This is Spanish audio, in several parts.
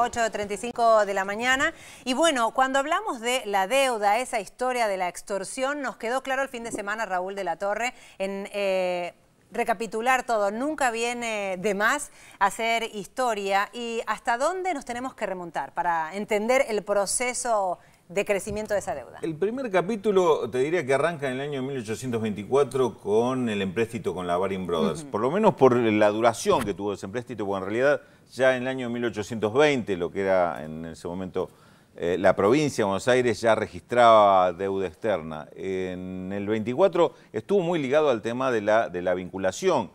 8.35 de la mañana. Y bueno, cuando hablamos de la deuda, esa historia de la extorsión, nos quedó claro el fin de semana, Raúl de la Torre, en... Eh, recapitular todo, nunca viene de más hacer historia y hasta dónde nos tenemos que remontar para entender el proceso de crecimiento de esa deuda. El primer capítulo te diría que arranca en el año 1824 con el empréstito con la Baring Brothers, por lo menos por la duración que tuvo ese empréstito, porque en realidad ya en el año 1820, lo que era en ese momento eh, la provincia de Buenos Aires, ya registraba deuda externa. En el 24 estuvo muy ligado al tema de la vinculación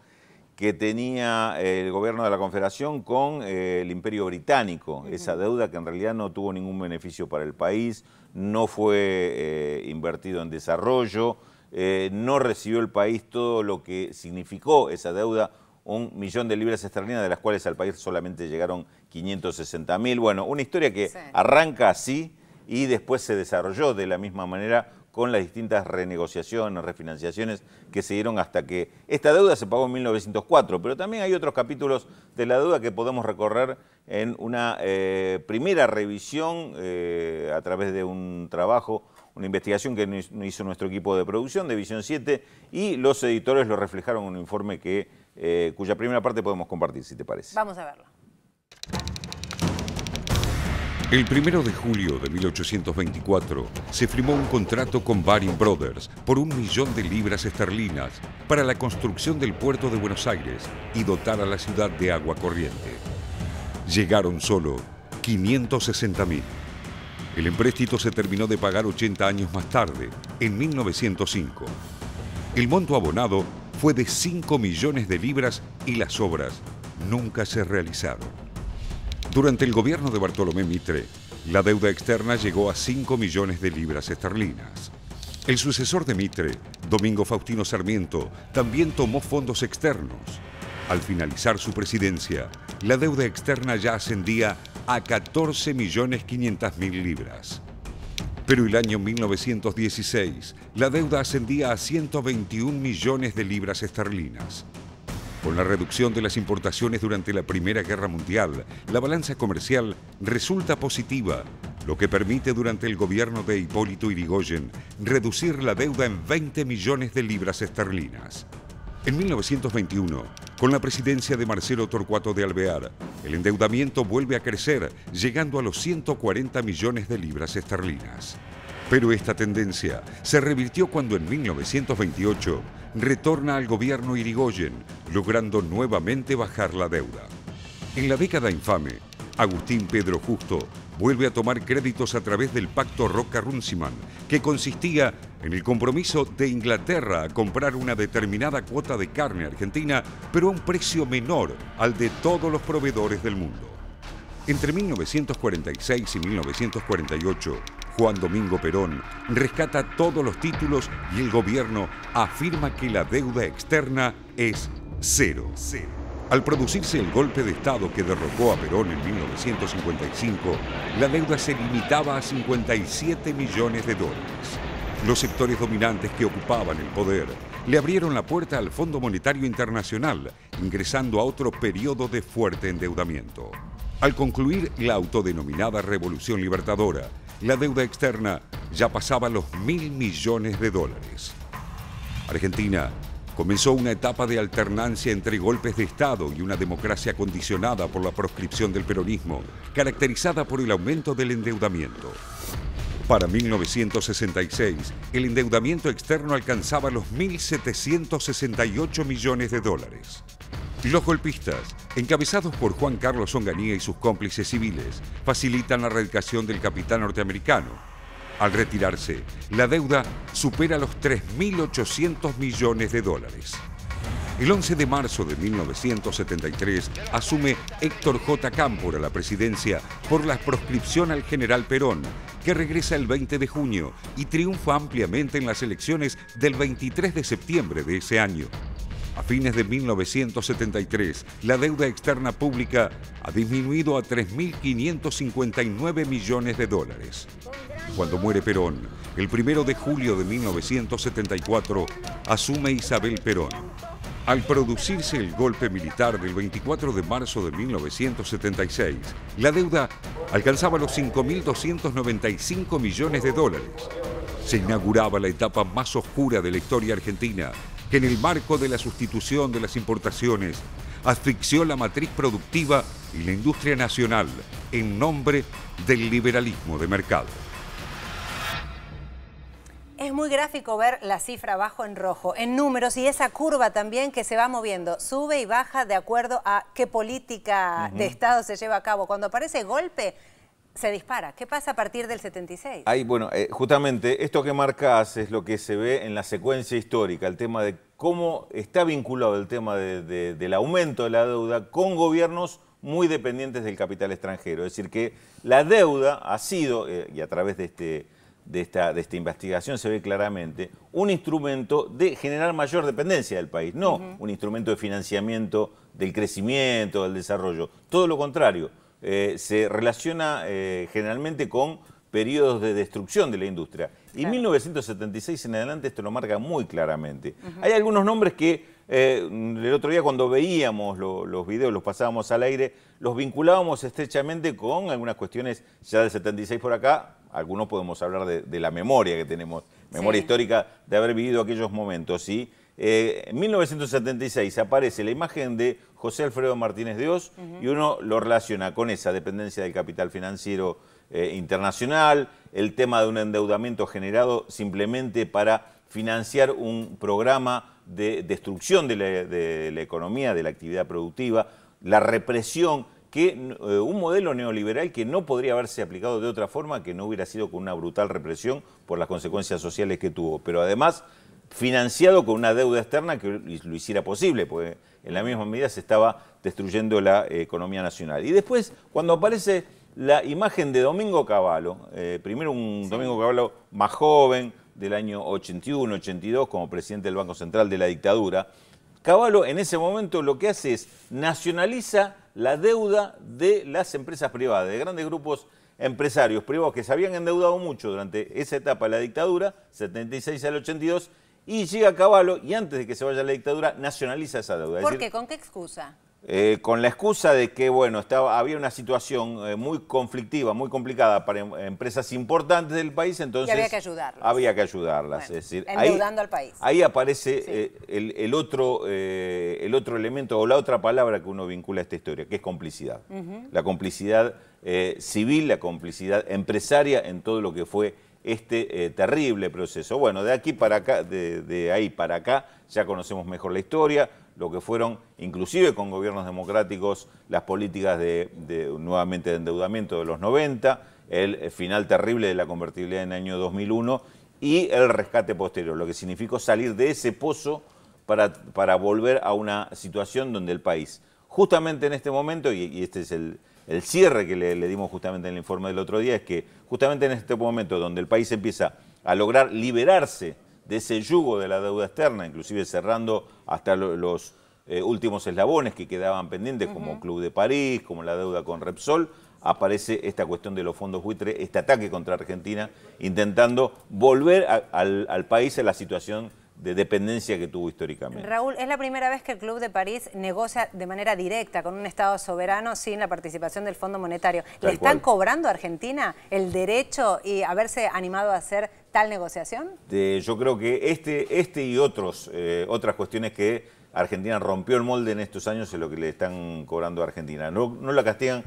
que tenía eh, el gobierno de la Confederación con eh, el Imperio Británico, esa deuda que en realidad no tuvo ningún beneficio para el país, no fue eh, invertido en desarrollo, no recibió el país todo lo que significó esa deuda, un millón de libras esterlinas, de las cuales al país solamente llegaron 560 mil. Bueno, una historia que arranca así y después se desarrolló de la misma manera con las distintas renegociaciones, refinanciaciones que se dieron hasta que esta deuda se pagó en 1904, pero también hay otros capítulos de la deuda que podemos recorrer en una eh, primera revisión eh, a través de un trabajo, una investigación que hizo nuestro equipo de producción de Visión 7 y los editores lo reflejaron en un informe que, eh, cuya primera parte podemos compartir, si te parece. Vamos a verlo. El primero de julio de 1824 se firmó un contrato con Baring Brothers por un millón de libras esterlinas para la construcción del puerto de Buenos Aires y dotar a la ciudad de agua corriente. Llegaron solo 560 mil. El empréstito se terminó de pagar 80 años más tarde, en 1905. El monto abonado fue de 5 millones de libras y las obras nunca se realizaron. Durante el gobierno de Bartolomé Mitre, la deuda externa llegó a 5 millones de libras esterlinas. El sucesor de Mitre, Domingo Faustino Sarmiento, también tomó fondos externos. Al finalizar su presidencia, la deuda externa ya ascendía a 14 millones 500 mil libras. Pero el año 1916, la deuda ascendía a 121 millones de libras esterlinas. Con la reducción de las importaciones durante la Primera Guerra Mundial, la balanza comercial resulta positiva, lo que permite durante el gobierno de Hipólito Irigoyen reducir la deuda en 20 millones de libras esterlinas. En 1921, con la presidencia de Marcelo Torcuato de Alvear, el endeudamiento vuelve a crecer, llegando a los 140 millones de libras esterlinas. Pero esta tendencia se revirtió cuando en 1928 retorna al gobierno Irigoyen, logrando nuevamente bajar la deuda. En la década infame, Agustín Pedro Justo vuelve a tomar créditos a través del pacto Roca-Runciman, que consistía en el compromiso de Inglaterra a comprar una determinada cuota de carne argentina, pero a un precio menor al de todos los proveedores del mundo. Entre 1946 y 1948, Juan Domingo Perón rescata todos los títulos y el gobierno afirma que la deuda externa es cero. Al producirse el golpe de Estado que derrocó a Perón en 1955, la deuda se limitaba a 57 millones de dólares. Los sectores dominantes que ocupaban el poder le abrieron la puerta al Fondo Monetario Internacional, ingresando a otro periodo de fuerte endeudamiento. Al concluir la autodenominada Revolución Libertadora, la deuda externa ya pasaba los mil millones de dólares. Argentina comenzó una etapa de alternancia entre golpes de Estado y una democracia condicionada por la proscripción del peronismo, caracterizada por el aumento del endeudamiento. Para 1966, el endeudamiento externo alcanzaba los 1.768 millones de dólares. Los golpistas, encabezados por Juan Carlos Onganía y sus cómplices civiles, facilitan la erradicación del capitán norteamericano. Al retirarse, la deuda supera los 3.800 millones de dólares. El 11 de marzo de 1973 asume Héctor J. Cámpora la presidencia por la proscripción al general Perón, que regresa el 20 de junio y triunfa ampliamente en las elecciones del 23 de septiembre de ese año. A fines de 1973, la deuda externa pública ha disminuido a 3.559 millones de dólares. Cuando muere Perón, el primero de julio de 1974, asume Isabel Perón. Al producirse el golpe militar del 24 de marzo de 1976, la deuda alcanzaba los 5.295 millones de dólares. Se inauguraba la etapa más oscura de la historia argentina, que en el marco de la sustitución de las importaciones asfixió la matriz productiva y la industria nacional en nombre del liberalismo de mercado. Es muy gráfico ver la cifra abajo en rojo, en números y esa curva también que se va moviendo, sube y baja de acuerdo a qué política de Estado se lleva a cabo. Cuando aparece golpe, se dispara. ¿Qué pasa a partir del 76? Ahí, bueno, eh, justamente esto que marcas es lo que se ve en la secuencia histórica, el tema de cómo está vinculado el tema del aumento de la deuda con gobiernos muy dependientes del capital extranjero. Es decir, que la deuda ha sido, eh, y a través de, este, de, esta, de esta investigación se ve claramente, un instrumento de generar mayor dependencia del país, no un instrumento de financiamiento del crecimiento, del desarrollo. Todo lo contrario eh, se relaciona eh, generalmente con periodos de destrucción de la industria. Y 1976 en adelante esto lo marca muy claramente. Hay algunos nombres que eh, el otro día cuando veíamos los videos, los pasábamos al aire, los vinculábamos estrechamente con algunas cuestiones ya del 76 por acá. Algunos podemos hablar de, la memoria que tenemos, memoria histórica de haber vivido aquellos momentos. ¿sí? Eh, en 1976 aparece la imagen de José Alfredo Martínez Dios y uno lo relaciona con esa dependencia del capital financiero eh, internacional, el tema de un endeudamiento generado simplemente para financiar un programa de destrucción de la, economía, de la actividad productiva, la represión, que eh, un modelo neoliberal que no podría haberse aplicado de otra forma que no hubiera sido con una brutal represión por las consecuencias sociales que tuvo. Pero además financiado con una deuda externa que lo hiciera posible, porque en la misma medida se estaba destruyendo la eh, economía nacional. Y después, cuando aparece la imagen de Domingo Cavallo, eh, primero un Domingo Cavallo más joven, del año 81, 82, como presidente del Banco Central de la dictadura, Cavallo en ese momento lo que hace es nacionaliza la deuda de las empresas privadas, de grandes grupos empresarios privados que se habían endeudado mucho durante esa etapa de la dictadura, 76 al 82, y llega Caballo y antes de que se vaya la dictadura nacionaliza esa deuda. ¿Por qué? ¿Con qué excusa? Eh, con la excusa de que bueno, estaba, había una situación eh, muy conflictiva, muy complicada para em, empresas importantes del país, entonces... había que ayudarlas. Había que ayudarlas, decir... Endeudando al país. Ahí aparece eh, el, otro, el otro elemento o la otra palabra que uno vincula a esta historia, que es complicidad. La complicidad civil, la complicidad empresaria en todo lo que fue este eh, terrible proceso. Bueno, de aquí para acá, de, ahí para acá, ya conocemos mejor la historia, lo que fueron, inclusive con gobiernos democráticos, las políticas de, nuevamente de endeudamiento de los 90, el eh, final terrible de la convertibilidad en el año 2001 y el rescate posterior, lo que significó salir de ese pozo para, para volver a una situación donde el país, justamente en este momento, y este es el, el cierre que le, dimos justamente en el informe del otro día es que justamente en este momento donde el país empieza a lograr liberarse de ese yugo de la deuda externa, inclusive cerrando hasta los eh, últimos eslabones que quedaban pendientes, como Club de París, como la deuda con Repsol, aparece esta cuestión de los fondos buitre, este ataque contra Argentina, intentando volver al, al país a la situación de dependencia que tuvo históricamente. Raúl, es la primera vez que el Club de París negocia de manera directa con un Estado soberano sin la participación del Fondo Monetario. ¿Le están cobrando a Argentina el derecho y haberse animado a hacer tal negociación? yo creo que este, este y otros, eh, otras cuestiones que Argentina rompió el molde en estos años es lo que le están cobrando a Argentina. No, no la castigan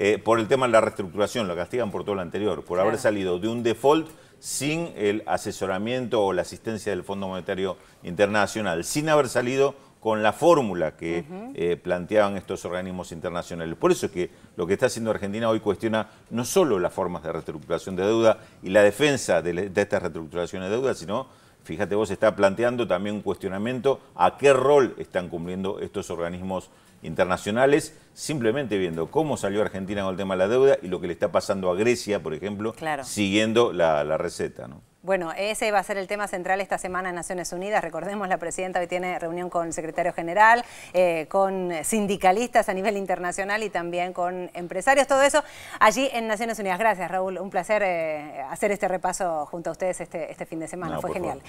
eh, por el tema de la reestructuración, lo castigan por todo lo anterior, por haber salido de un default sin el asesoramiento o la asistencia del Fondo Monetario Internacional, sin haber salido con la fórmula que eh, planteaban estos organismos internacionales. Por eso es que lo que está haciendo Argentina hoy cuestiona no solo las formas de reestructuración de deuda y la defensa de, de estas reestructuraciones de deuda, sino, fíjate vos, está planteando también un cuestionamiento a qué rol están cumpliendo estos organismos internacionales, simplemente viendo cómo salió Argentina con el tema de la deuda y lo que le está pasando a Grecia, por ejemplo, siguiendo la, receta. Bueno, ese va a ser el tema central esta semana en Naciones Unidas. Recordemos, la presidenta hoy tiene reunión con el secretario general, eh, con sindicalistas a nivel internacional y también con empresarios. Todo eso allí en Naciones Unidas. Gracias, Raúl. Un placer eh, hacer este repaso junto a ustedes este, este fin de semana. Fue genial.